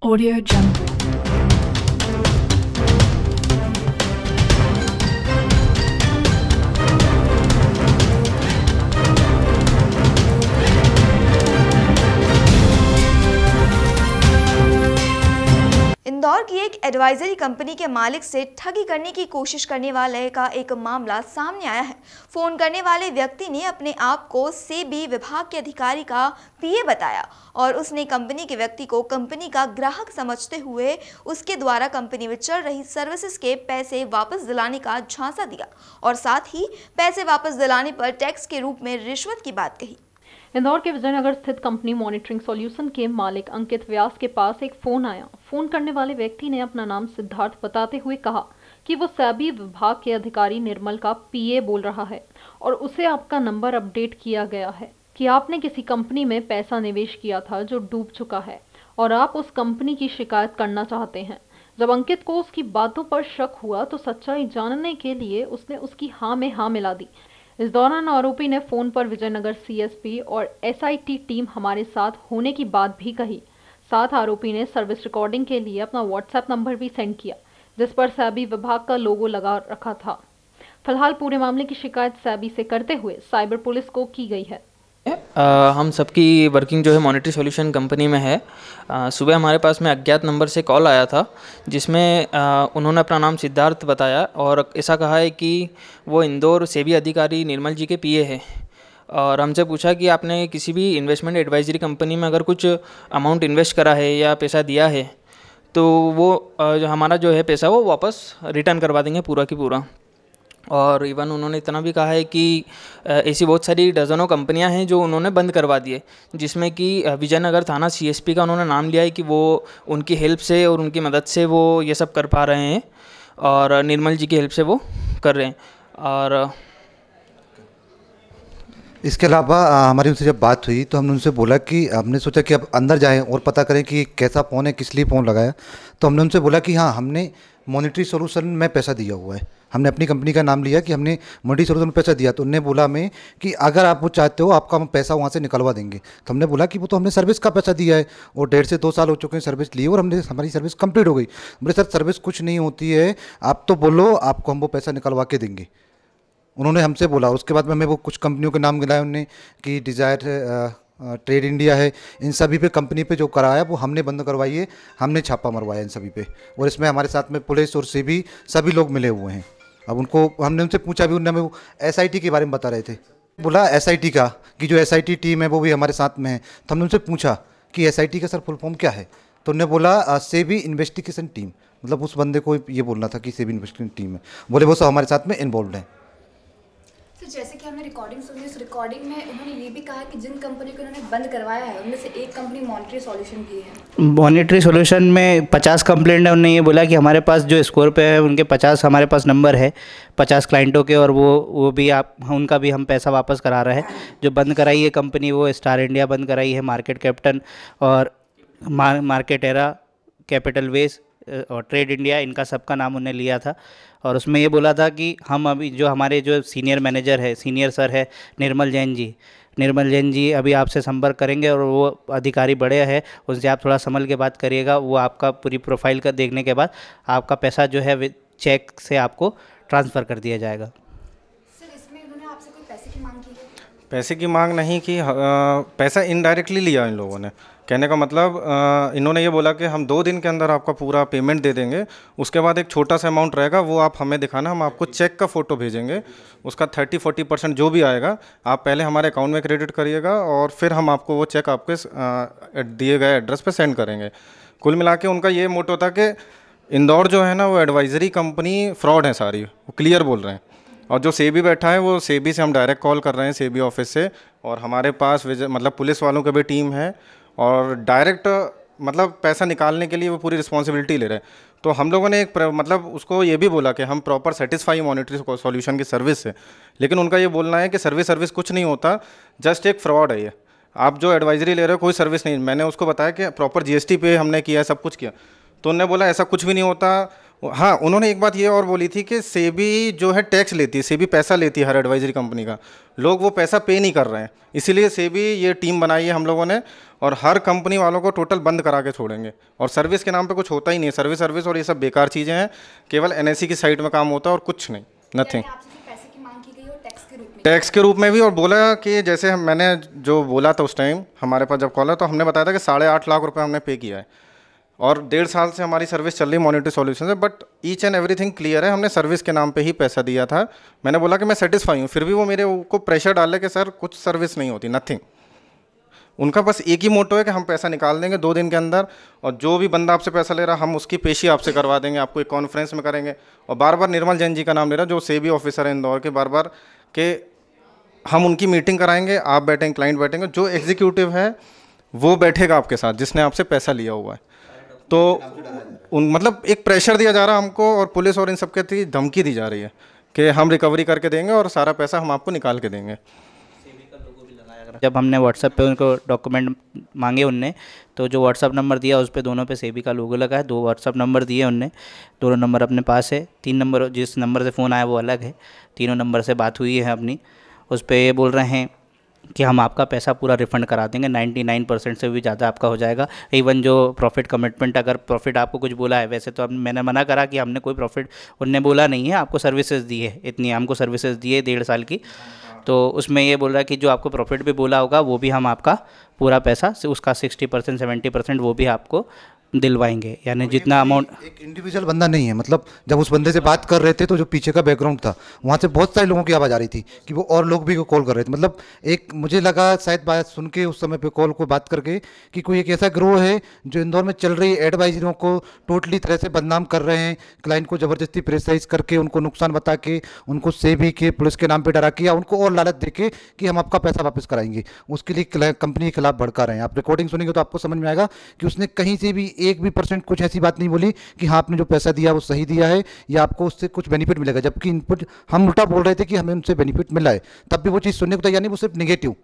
Audio Jungle. Indore की एक advisory company के मालिक से ठगी करने की कोशिश करने वाले का एक मामला सामने आया है फोन करने वाले व्यक्ति ने अपने आप को सेबी विभाग के अधिकारी का पीए बताया और उसने कंपनी के व्यक्ति को कंपनी का ग्राहक समझते हुए उसके द्वारा कंपनी में चल रही सर्विसेज के पैसे वापस दिलाने का झांसा दिया और साथ ही पैसे वापस दिलाने पर टैक्स के रूप में रिश्वत की बात कही इंदौर के विजयनगर स्थित कंपनी मॉनिटरिंग सॉल्यूशन के मालिक अंकित व्यास के पास एक फोन आया फोन करने वाले व्यक्ति ने अपना नाम सिद्धार्थ बताते हुए कहा कि वो सभी विभाग के अधिकारी निर्मल का पीए बोल रहा है और उसे आपका नंबर अपडेट किया गया है कि आपने किसी कंपनी में पैसा निवेश किया था जो डूब चुका है और आप उस कंपनी की शिकायत करना चाहते हैं जब अंकित को उसकी बातों पर शक हुआ तो सच्चाई जानने के लिए उसने उसकी हाँ में हाँ मिला दी इस दौरान आरोपी ने फोन पर विजयनगर सीएसपी और एसआईटी टीम हमारे साथ होने की बात भी कही साथ आरोपी ने सर्विस रिकॉर्डिंग के लिए अपना व्हाट्सएप नंबर भी सेंड किया जिस पर सैबी विभाग का लोगो लगा रखा था फिलहाल पूरे मामले की शिकायत सैबी से करते हुए साइबर पुलिस को की गई है हम सबकी वर्किंग जो है मॉनिटरी सॉल्यूशन कंपनी में है सुबह हमारे पास में अज्ञात नंबर से कॉल आया था जिसमें उन्होंने अपना नाम सिद्धार्थ बताया और ऐसा कहा है कि वो इंदौर सेवी अधिकारी निर्मल जी के पीए हैं और हमसे पूछा कि आपने किसी भी इन्वेस्टमेंट एडवाइजरी कंपनी में अगर कुछ अमाउंट इन्वेस्ट करा है या पैसा दिया है तो वो जो हमारा जो है पैसा वो वापस रिटर्न करवा देंगे पूरा की पूरा और इवन उन्होंने इतना भी कहा है कि ऐसी बहुत सारी डज़नों कंपनियां हैं जो उन्होंने बंद करवा दिए जिसमें कि विजयनगर थाना सीएसपी का उन्होंने नाम लिया है कि वो उनकी हेल्प से और उनकी मदद से वो ये सब कर पा रहे हैं और निर्मल जी की हेल्प से वो कर रहे हैं और इसके अलावा हमारी उनसे जब बात हुई तो हमने उनसे बोला कि हमने सोचा कि अब अंदर जाएं और पता करें कि कैसा फ़ोन है किस लिए फ़ोन लगाया तो हमने उनसे बोला कि हाँ हमने मॉनिटरी सोल्यूशन में पैसा दिया हुआ है हमने अपनी कंपनी का नाम लिया कि हमने मॉनिटरी सोल्यूशन में पैसा दिया तो उनने बोला हमें कि अगर आप वो चाहते हो आपका हम पैसा वहाँ से निकलवा देंगे तो हमने बोला कि वो तो हमने सर्विस का पैसा दिया है और डेढ़ से दो साल हो चुके हैं सर्विस लिए और हमने हमारी सर्विस कंप्लीट हो गई बोले सर सर्विस कुछ नहीं होती है आप तो बोलो आपको हम वो पैसा निकलवा के देंगे उन्होंने हमसे बोला उसके बाद में हमें वो कुछ कंपनियों के नाम गिलाए उनने कि डिज़ायर ट्रेड इंडिया है इन सभी पे कंपनी पे जो कराया वो हमने बंद करवाई है हमने छापा मरवाया इन सभी पे और इसमें हमारे साथ में पुलिस और से भी सभी लोग मिले हुए हैं अब उनको हमने उनसे पूछा भी उन्होंने वो एस के बारे में बता रहे थे बोला एस का कि जो एस टीम है वो भी हमारे साथ में है तो हमने उनसे पूछा कि एस का सर फुल फॉर्म क्या है तो उन्होंने बोला से इन्वेस्टिगेशन टीम मतलब उस बंदे को ये बोलना था कि सेबी इन्वेस्टिगेशन टीम है बोले वो सब हमारे साथ में इन्वॉल्व है तो जैसे कि हमने रिकॉर्डिंग सुनी उस रिकॉर्डिंग में उन्होंने ये भी कहा कि जिन कंपनी को उन्होंने बंद करवाया है उनमें से एक कंपनी मॉनिटरी सॉल्यूशन भी है मॉनिटरी सॉल्यूशन में पचास कंप्लेंट है उन्होंने ये बोला कि हमारे पास जो स्कोर पे है उनके पचास हमारे पास नंबर है पचास क्लाइंटों के और वो वो भी आप उनका भी हम पैसा वापस करा रहे हैं जो बंद कराई है कंपनी वो स्टार इंडिया बंद कराई है मार्केट कैप्टन और मार्केट एरा कैपिटल वेस्ट और ट्रेड इंडिया इनका सबका नाम उन्हें लिया था और उसमें ये बोला था कि हम अभी जो हमारे जो सीनियर मैनेजर है सीनियर सर है निर्मल जैन जी निर्मल जैन जी अभी आपसे संपर्क करेंगे और वो अधिकारी बड़े हैं उनसे आप थोड़ा संभल के बात करिएगा वो आपका पूरी प्रोफाइल का देखने के बाद आपका पैसा जो है चेक से आपको ट्रांसफ़र कर दिया जाएगा पैसे की मांग नहीं की पैसा इनडायरेक्टली लिया इन लोगों ने कहने का मतलब इन्होंने ये बोला कि हम दो दिन के अंदर आपका पूरा पेमेंट दे देंगे उसके बाद एक छोटा सा अमाउंट रहेगा वो आप हमें दिखाना हम आपको चेक का फ़ोटो भेजेंगे उसका थर्टी फोर्टी परसेंट जो भी आएगा आप पहले हमारे अकाउंट में क्रेडिट करिएगा और फिर हम आपको वो चेक आपके दिए गए एड्रेस पर सेंड करेंगे कुल मिला के उनका ये मोटो था कि इंदौर जो है ना वो एडवाइजरी कंपनी फ्रॉड है सारी वो क्लियर बोल रहे हैं और जो सेबी बैठा है वो सेबी से हम डायरेक्ट कॉल कर रहे हैं सेबी ऑफिस से और हमारे पास मतलब पुलिस वालों की भी टीम है और डायरेक्ट मतलब पैसा निकालने के लिए वो पूरी रिस्पॉन्सिबिलिटी ले रहे हैं तो हम लोगों ने एक मतलब उसको ये भी बोला कि हम प्रॉपर सेटिस्फाई मॉनिटरी सॉल्यूशन की सर्विस से लेकिन उनका ये बोलना है कि सर्विस सर्विस कुछ नहीं होता जस्ट एक फ्रॉड है ये आप जो एडवाइजरी ले रहे हो कोई सर्विस नहीं मैंने उसको बताया कि प्रॉपर जीएसटी पे हमने किया सब कुछ किया तो उन्होंने बोला ऐसा कुछ भी नहीं होता हाँ उन्होंने एक बात ये और बोली थी कि सेबी जो है टैक्स लेती है सेबी पैसा लेती है हर एडवाइजरी कंपनी का लोग वो पैसा पे नहीं कर रहे हैं इसीलिए सेबी ये टीम बनाई है हम लोगों ने और हर कंपनी वालों को टोटल बंद करा के छोड़ेंगे और सर्विस के नाम पे कुछ होता ही नहीं है सर्विस सर्विस और ये सब बेकार चीज़ें हैं केवल एन की साइट में काम होता है और कुछ नहीं नथिंग टैक्स के रूप में भी और बोला कि जैसे मैंने जो बोला था उस टाइम हमारे पास जब कॉल है तो हमने बताया था कि साढ़े आठ लाख रुपये हमने पे किया है और डेढ़ साल से हमारी सर्विस चल रही मॉनिटरी सॉल्यूशन से but each and everything clear है हमने सर्विस के नाम पे ही पैसा दिया था मैंने बोला कि मैं सेटिस्फाई हूँ फिर भी वो मेरे को प्रेशर डाले कि सर कुछ सर्विस नहीं होती नथिंग उनका बस एक ही मोटो है कि हम पैसा निकाल देंगे दो दिन के अंदर और जो भी बंदा आपसे पैसा ले रहा हम उसकी पेशी आपसे करवा देंगे आपको एक कॉन्फ्रेंस में करेंगे और बार बार निर्मल जैन जी का नाम ले रहा जो सेबी ऑफिसर है इंदौर के बार बार के हम उनकी मीटिंग कराएंगे आप बैठेंगे क्लाइंट बैठेंगे जो एग्जीक्यूटिव है वो बैठेगा आपके साथ जिसने आपसे पैसा लिया हुआ है तो उन मतलब एक प्रेशर दिया जा रहा है हमको और पुलिस और इन सब के धमकी दी जा रही है कि हम रिकवरी करके देंगे और सारा पैसा हम आपको निकाल के देंगे जब हमने व्हाट्सएप पे उनको डॉक्यूमेंट मांगे उनने तो जो व्हाट्सअप नंबर दिया उस पर दोनों पे सेबी का लोगो लगा है दो व्हाट्सअप नंबर दिए उनने दोनों नंबर अपने पास है तीन नंबर जिस नंबर से फ़ोन आया वो अलग है तीनों नंबर से बात हुई है अपनी उस पर ये बोल रहे हैं कि हम आपका पैसा पूरा रिफ़ंड करा देंगे 99 परसेंट से भी ज़्यादा आपका हो जाएगा इवन जो प्रॉफिट कमिटमेंट अगर प्रॉफिट आपको कुछ बोला है वैसे तो अब मैंने मना करा कि हमने कोई प्रॉफिट उनने बोला नहीं है आपको सर्विसेज दी है इतनी हमको सर्विसेज दी है डेढ़ साल की तो उसमें ये बोल रहा है कि जो आपको प्रॉफिट भी बोला होगा वो भी हम आपका पूरा पैसा उसका सिक्सटी परसेंट सेवेंटी परसेंट वो भी आपको दिलवाएंगे यानी तो जितना अमाउंट एक इंडिविजुअल बंदा नहीं है मतलब जब उस बंदे से बात कर रहे थे तो जो पीछे का बैकग्राउंड था वहाँ से बहुत सारे लोगों की आवाज़ आ रही थी कि वो और लोग भी कॉल कर रहे थे मतलब एक मुझे लगा शायद बात सुन के उस समय पे कॉल को बात करके कि कोई एक ऐसा ग्रोह है जो इंदौर में चल रही एडवाइजरों को टोटली तरह से बदनाम कर रहे हैं क्लाइंट को ज़बरदस्ती प्रेसराइज करके उनको नुकसान बता के उनको भी के पुलिस के नाम पर डरा के या उनको और लालच दे के कि हम आपका पैसा वापस कराएंगे उसके लिए कंपनी के खिलाफ भड़का रहे हैं आप रिकॉर्डिंग सुनेंगे तो आपको समझ में आएगा कि उसने कहीं से भी एक भी परसेंट कुछ ऐसी बात नहीं बोली कि हाँ आपने जो पैसा दिया वो सही दिया है या आपको उससे कुछ बेनिफिट मिलेगा जबकि इनपुट हम उल्टा बोल रहे थे कि हमें उनसे बेनिफिट मिला है तब भी वो चीज़ सुनने को तैयार नहीं वो सिर्फ निगेटिव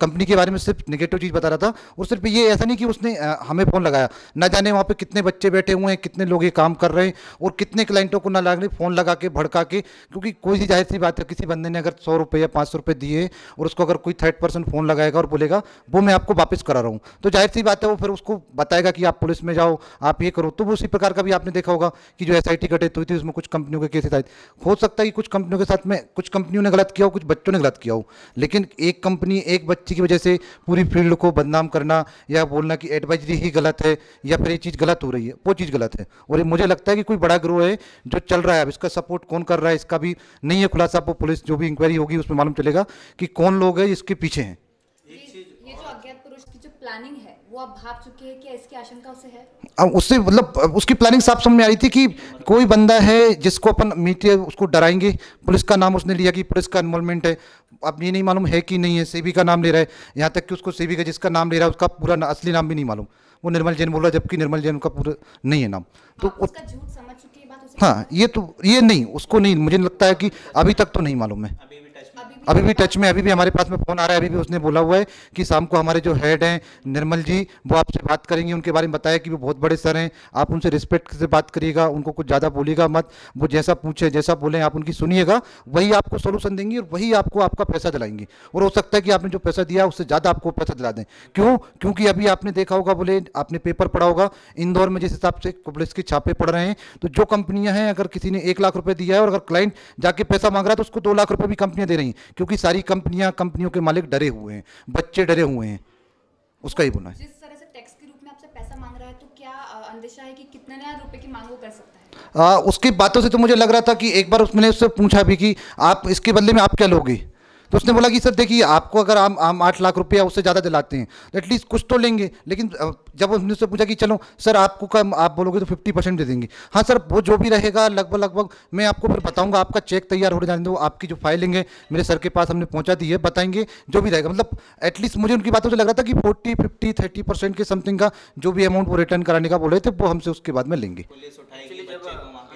कंपनी के बारे में सिर्फ निगेटिव चीज़ बता रहा था और सिर्फ ये ऐसा नहीं कि उसने हमें फ़ोन लगाया ना जाने वहाँ पे कितने बच्चे बैठे हुए हैं कितने लोग ये काम कर रहे हैं और कितने क्लाइंटों को ना लागने फ़ोन लगा के भड़का के क्योंकि कोई भी जाहिर सी बात है किसी बंदे ने अगर सौ रुपये या पाँच सौ रुपये दिए और उसको अगर कोई थर्ड पर्सन फ़ोन लगाएगा और बोलेगा वो मैं आपको वापस करा रहा हूँ तो जाहिर सी बात है वो फिर उसको बताएगा कि आप पुलिस में जाओ आप ये करो तो वो उसी प्रकार का भी आपने देखा होगा कि जो एस आई गठित हुई थी उसमें कुछ कंपनियों के केसेस आए हो सकता है कि कुछ कंपनियों के साथ में कुछ कंपनियों ने गलत किया हो कुछ बच्चों ने गलत किया हो लेकिन एक कंपनी एक बच्चे बच्चे की वजह से पूरी फील्ड को बदनाम करना या बोलना कि एडवाइजरी ही गलत है या फिर ये चीज़ गलत हो रही है वो चीज़ गलत है और मुझे लगता है कि कोई बड़ा ग्रोह है जो चल रहा है अब इसका सपोर्ट कौन कर रहा है इसका भी नहीं है खुलासा आपको पुलिस जो भी इंक्वायरी होगी उसमें मालूम चलेगा कि कौन लोग हैं इसके पीछे हैं प्लानिंग है वो आप भाप चुके हैं क्या इसकी आशंका उसे है अब उससे मतलब उसकी प्लानिंग साफ समझ में आ रही थी कि कोई बंदा है जिसको अपन मीटिए उसको डराएंगे पुलिस का नाम उसने लिया कि पुलिस का इन्वॉल्वमेंट है अब ये नहीं मालूम है कि नहीं है सेबी का नाम ले रहा है यहाँ तक कि उसको सेबी का जिसका नाम ले रहा है उसका पूरा ना, असली नाम भी नहीं मालूम वो निर्मल जैन बोल रहा जबकि निर्मल जैन का पूरा नहीं है नाम तो हाँ, हाँ ये तो ये नहीं उसको नहीं मुझे लगता है कि अभी तक तो नहीं मालूम है अभी भी टच में अभी भी हमारे पास में फ़ोन आ रहा है अभी भी उसने बोला हुआ है कि शाम को हमारे जो हेड हैं निर्मल जी वो आपसे बात करेंगे उनके बारे में बताया कि वो बहुत बड़े सर हैं आप उनसे रिस्पेक्ट से बात करिएगा उनको कुछ ज़्यादा बोलेगा मत वो जैसा पूछे जैसा बोलें आप उनकी सुनिएगा वही आपको सोल्यूशन देंगी और वही आपको आपका पैसा दिलाएंगे और हो सकता है कि आपने जो पैसा दिया उससे ज़्यादा आपको पैसा दिला दें क्यों क्योंकि अभी आपने देखा होगा बोले आपने पेपर पढ़ा होगा इंदौर में जिस हिसाब से पुलिस के छापे पड़ रहे हैं तो जो कंपनियाँ हैं अगर किसी ने एक लाख रुपये दिया है और अगर क्लाइंट जाके पैसा मांग रहा है तो उसको दो लाख रुपये भी कंपनियाँ दे रही हैं क्योंकि सारी कंपनियां कंपनियों के मालिक डरे हुए हैं बच्चे डरे हुए हैं उसका ही बुना है तो अंदेशा है कि कितने रुपए की मांग वो कर सकता है आ, उसकी बातों से तो मुझे लग रहा था कि एक बार उसने उससे पूछा भी कि आप इसके बदले में आप क्या लोगे तो उसने बोला कि सर देखिए आपको अगर हम हम आठ लाख रुपया उससे ज़्यादा दिलाते हैं तो एटलीस्ट कुछ तो लेंगे लेकिन जब उसने उससे पूछा कि चलो सर आपको कम आप बोलोगे तो फिफ्टी परसेंट दे देंगे हाँ सर वो जो भी रहेगा लगभग लगभग मैं आपको फिर बताऊँगा आपका चेक तैयार हो जाने दो आपकी जो फाइलिंग है मेरे सर के पास हमने पहुँचा दी है बताएंगे जो भी रहेगा मतलब एटलीस्ट मुझे उनकी बातों से लग रहा था कि फोर्टी फिफ्टी थर्टी परसेंट के समथिंग का जो भी अमाउंट वो रिटर्न कराने का बोले थे वो हमसे उसके बाद में लेंगे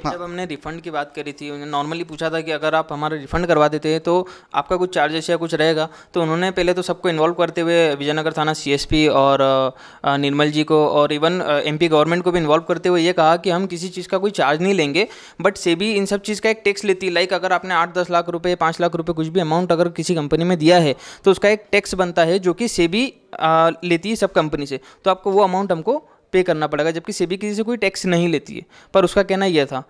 हाँ। जब हमने रिफंड की बात करी थी उन्होंने नॉर्मली पूछा था कि अगर आप हमारा रिफंड करवा देते हैं तो आपका कुछ चार्जेस या कुछ रहेगा तो उन्होंने पहले तो सबको इन्वॉल्व करते हुए विजयनगर थाना सी और निर्मल जी को और इवन एम गवर्नमेंट को भी इन्वॉल्व करते हुए ये कहा कि हम किसी चीज़ का कोई चार्ज नहीं लेंगे बट से भी इन सब चीज़ का एक टैक्स लेती है लाइक अगर आपने आठ दस लाख रुपये पाँच लाख रुपये कुछ भी अमाउंट अगर किसी कंपनी में दिया है तो उसका एक टैक्स बनता है जो कि भी लेती है सब कंपनी से तो आपको वो अमाउंट हमको पे करना पड़ेगा जबकि सेबी किसी से कोई टैक्स नहीं लेती है पर उसका कहना यह था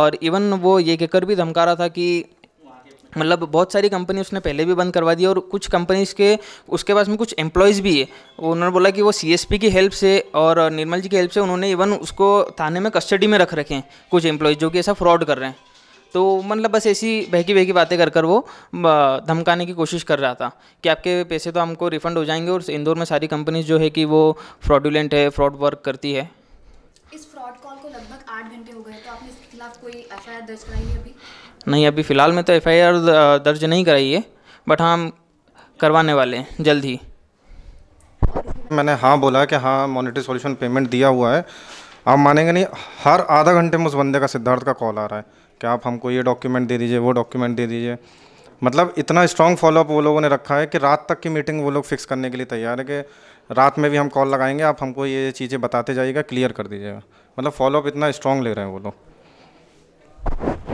और इवन वो ये कहकर भी धमका रहा था कि मतलब बहुत सारी कंपनी उसने पहले भी बंद करवा दी और कुछ कंपनीज के उसके पास में कुछ एम्प्लॉयज़ भी है उन्होंने बोला कि वो सी की हेल्प से और निर्मल जी की हेल्प से उन्होंने इवन उसको थाने में कस्टडी में रख रखे हैं कुछ एम्प्लॉयज़ जो कि ऐसा फ्रॉड कर रहे हैं तो मतलब बस ऐसी बहकी बहकी बातें कर कर वो धमकाने की कोशिश कर रहा था कि आपके पैसे तो हमको रिफ़ंड हो जाएंगे और इंदौर में सारी कंपनीज जो है कि वो फ्रॉडुलेंट है फ्रॉड वर्क करती है इस फ्रॉड कॉल को लगभग आठ घंटे हो गए तो आपने इसके खिलाफ कोई एफ दर्ज कराई है अभी नहीं अभी फ़िलहाल में तो एफ दर्ज नहीं कराई है बट हम हाँ, करवाने वाले हैं जल्द ही मैंने हाँ बोला कि हाँ मॉनिटरी सॉल्यूशन पेमेंट दिया हुआ है आप मानेंगे नहीं हर आधा घंटे में उस बंदे का सिद्धार्थ का कॉल आ रहा है कि आप हमको ये डॉक्यूमेंट दे दीजिए वो डॉक्यूमेंट दे दीजिए मतलब इतना स्ट्रॉन्ग फॉलोअप वो लोगों ने रखा है कि रात तक की मीटिंग वो लोग फिक्स करने के लिए तैयार है कि रात में भी हम कॉल लगाएंगे आप हमको ये चीज़ें बताते जाइएगा क्लियर कर दीजिएगा मतलब फॉलोअप इतना स्ट्रॉन्ग ले रहे हैं वो लोग